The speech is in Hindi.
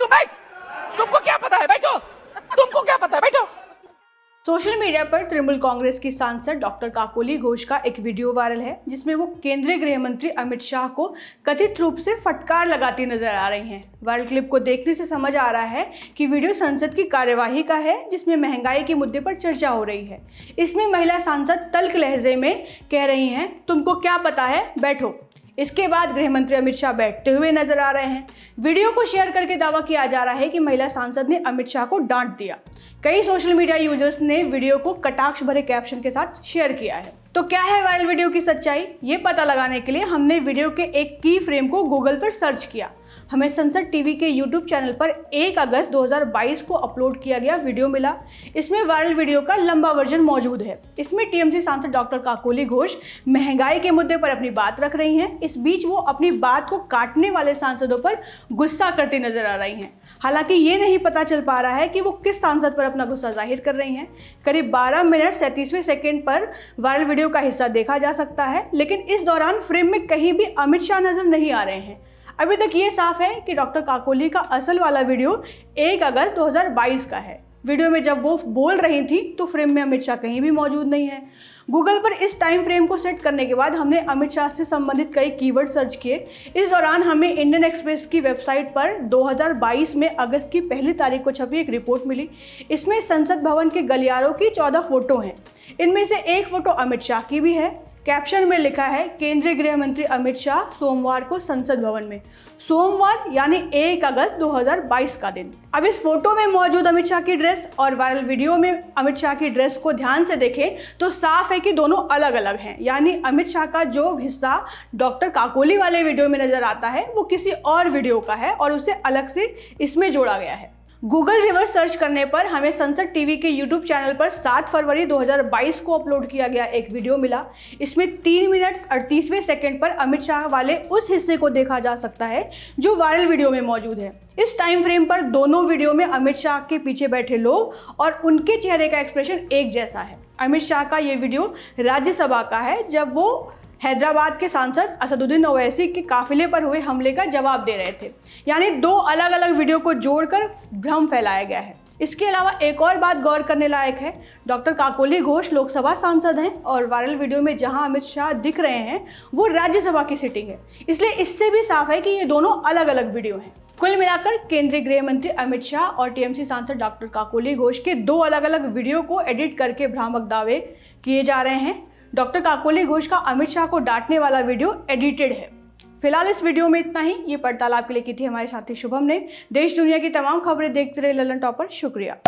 तू तो बैठ तुमको क्या पता है बैठो तुमको क्या पता है बैठो सोशल मीडिया पर तृणमूल कांग्रेस की सांसद डॉक्टर काकोली घोष का एक वीडियो वायरल है जिसमें वो केंद्रीय गृह मंत्री अमित शाह को कथित रूप से फटकार लगाती नजर आ रही हैं वायरल क्लिप को देखने से समझ आ रहा है कि वीडियो संसद की कार्यवाही का है जिसमें महंगाई के मुद्दे पर चर्चा हो रही है इसमें महिला सांसद तल्क लहजे में कह रही हैं तुमको क्या पता है बैठो इसके बाद गृह मंत्री अमित शाह बैठते हुए नजर आ रहे हैं वीडियो को शेयर करके दावा किया जा रहा है कि महिला सांसद ने अमित शाह को डांट दिया कई सोशल मीडिया यूजर्स ने वीडियो को कटाक्ष भरे कैप्शन के साथ शेयर किया है तो क्या है वायरल वीडियो की सच्चाई ये पता लगाने के लिए हमने वीडियो के एक की फ्रेम को गूगल पर सर्च किया हमें संसद टीवी के यूट्यूब चैनल पर 1 अगस्त 2022 को अपलोड किया गया वीडियो मिला इसमें वायरल वीडियो का लंबा वर्जन मौजूद है इसमें टीएमसी सांसद डॉक्टर काकोली घोष महंगाई के मुद्दे पर अपनी बात रख रही हैं इस बीच वो अपनी बात को काटने वाले सांसदों पर गुस्सा करती नजर आ रही हैं हालांकि ये नहीं पता चल पा रहा है कि वो किस सांसद पर अपना गुस्सा जाहिर कर रही हैं करीब बारह मिनट सैंतीसवें सेकेंड पर वायरल वीडियो का हिस्सा देखा जा सकता है लेकिन इस दौरान फ्रेम में कहीं भी अमित शाह नजर नहीं आ रहे हैं अभी तक ये साफ है कि डॉक्टर काकोली का असल वाला वीडियो एक अगस्त 2022 का है वीडियो में जब वो बोल रही थी तो फ्रेम में अमित शाह कहीं भी मौजूद नहीं है गूगल पर इस टाइम फ्रेम को सेट करने के बाद हमने अमित शाह से संबंधित कई कीवर्ड सर्च किए इस दौरान हमें इंडियन एक्सप्रेस की वेबसाइट पर 2022 में अगस्त की पहली तारीख को छपी एक रिपोर्ट मिली इसमें संसद भवन के गलियारों की 14 फोटो हैं इनमें से एक फ़ोटो अमित शाह की भी है कैप्शन में लिखा है केंद्रीय गृह मंत्री अमित शाह सोमवार को संसद भवन में सोमवार यानी 1 अगस्त 2022 का दिन अब इस फोटो में मौजूद अमित शाह की ड्रेस और वायरल वीडियो में अमित शाह की ड्रेस को ध्यान से देखें तो साफ है कि दोनों अलग अलग हैं यानी अमित शाह का जो हिस्सा डॉक्टर काकोली वाले वीडियो में नजर आता है वो किसी और वीडियो का है और उसे अलग से इसमें जोड़ा गया है गूगल रिवर्स सर्च करने पर हमें संसद टीवी के यूट्यूब चैनल पर 7 फरवरी 2022 को अपलोड किया गया एक वीडियो मिला इसमें तीन मिनट अड़तीसवें सेकंड पर अमित शाह वाले उस हिस्से को देखा जा सकता है जो वायरल वीडियो में मौजूद है इस टाइम फ्रेम पर दोनों वीडियो में अमित शाह के पीछे बैठे लोग और उनके चेहरे का एक्सप्रेशन एक जैसा है अमित शाह का ये वीडियो राज्यसभा का है जब वो हैदराबाद के सांसद असदुद्दीन ओवैसी के काफिले पर हुए हमले का जवाब दे रहे थे यानी दो अलग अलग वीडियो को जोड़कर भ्रम फैलाया गया है इसके अलावा एक और बात गौर करने लायक है डॉक्टर काकोली घोष लोकसभा सांसद हैं और वायरल वीडियो में जहां अमित शाह दिख रहे हैं वो राज्यसभा की सिटिंग है इसलिए इससे भी साफ है कि ये दोनों अलग अलग वीडियो हैं कुल मिलाकर केंद्रीय गृह मंत्री अमित शाह और टीएमसी सांसद डॉक्टर काकोली घोष के दो अलग अलग वीडियो को एडिट करके भ्रामक दावे किए जा रहे हैं डॉक्टर काकोली घोष का अमित शाह को डांटने वाला वीडियो एडिटेड है फिलहाल इस वीडियो में इतना ही ये पड़ताल आपके लिए की थी हमारे साथी शुभम ने देश दुनिया की तमाम खबरें देखते रहे ललन टॉपर शुक्रिया